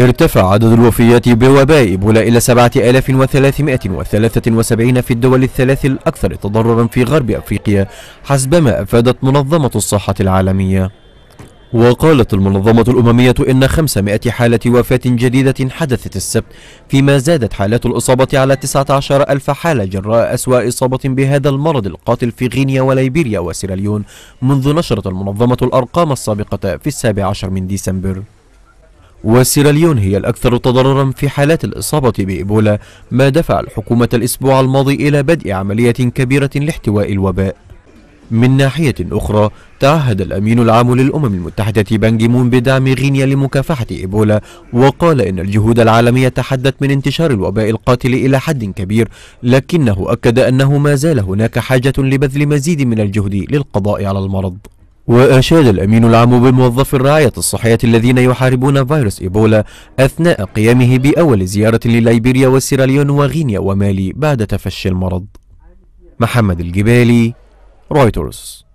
ارتفع عدد الوفيات بوباء إيبولا إلى 7373 في الدول الثلاث الأكثر تضررا في غرب أفريقيا حسب ما أفادت منظمة الصحة العالمية وقالت المنظمة الأممية إن 500 حالة وفاة جديدة حدثت السبت فيما زادت حالات الإصابة على 19 ألف حالة جراء أسوأ إصابة بهذا المرض القاتل في غينيا وليبيريا وسيراليون منذ نشرت المنظمة الأرقام السابقة في السابع عشر من ديسمبر وسيراليون هي الأكثر تضررا في حالات الإصابة بإيبولا ما دفع الحكومة الأسبوع الماضي إلى بدء عملية كبيرة لاحتواء الوباء من ناحية أخرى تعهد الأمين العام للأمم المتحدة بانجيمون بدعم غينيا لمكافحة إيبولا وقال إن الجهود العالمية تحدت من انتشار الوباء القاتل إلى حد كبير لكنه أكد أنه ما زال هناك حاجة لبذل مزيد من الجهد للقضاء على المرض وأشاد الأمين العام بموظفي الرعاية الصحية الذين يحاربون فيروس إيبولا أثناء قيامه بأول زيارة لليبيريا وسيراليون وغينيا ومالي بعد تفشي المرض محمد الجبالي رويترز